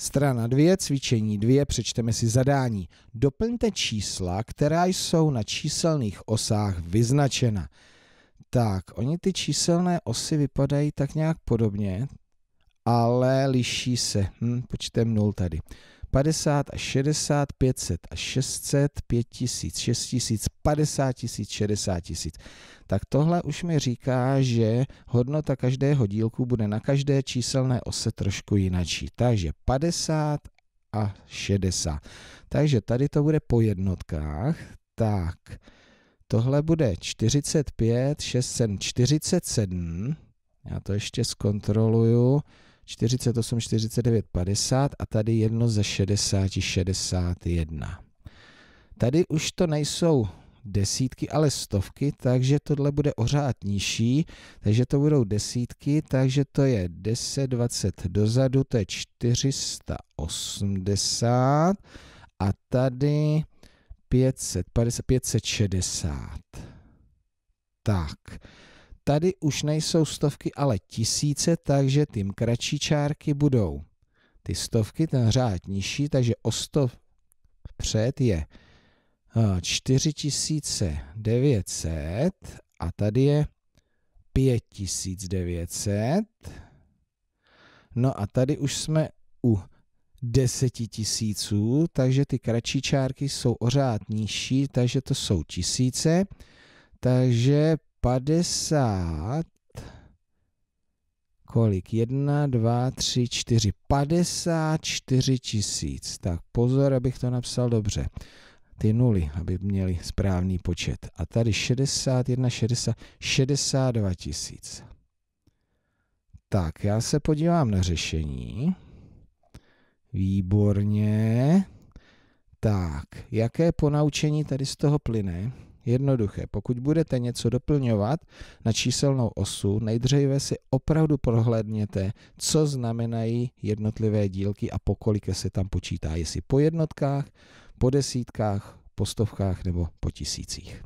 Strana 2, cvičení 2, přečteme si zadání. Doplňte čísla, která jsou na číselných osách vyznačena. Tak, oni ty číselné osy vypadají tak nějak podobně, ale liší se. Hm, počtem 0 tady. 50 až 60, 500 až 600, 5000, 6000, 50 000 60 tisíc. Tak tohle už mi říká, že hodnota každého dílku bude na každé číselné ose trošku jinačí. Takže 50 a 60. Takže tady to bude po jednotkách. Tak, tohle bude 45, 6, 47. Já to ještě zkontroluju. 48, 49, 50 a tady jedno ze 60, 61. Tady už to nejsou desítky, ale stovky, takže tohle bude ořád nižší, takže to budou desítky, takže to je 10, 20 dozadu, to je 480 a tady 550, 560. Tak, Tady už nejsou stovky, ale tisíce, takže ty kratší čárky budou ty stovky, ten řád nižší, takže o 100 před je 4900 a tady je 5900. No a tady už jsme u 10 tisíců, takže ty kratší čárky jsou o řád nižší, takže to jsou tisíce. Takže 50, kolik? 1, 2, 3, 4, 54 tisíc. Tak pozor, abych to napsal dobře. Ty nuly, aby měli správný počet. A tady 61, 60, 62 tisíc. Tak, já se podívám na řešení. Výborně. Tak, jaké ponaučení tady z toho plyne? Jednoduché, pokud budete něco doplňovat na číselnou osu, nejdříve si opravdu prohlédněte, co znamenají jednotlivé dílky a pokolik se tam počítá, jestli po jednotkách, po desítkách, po stovkách nebo po tisících.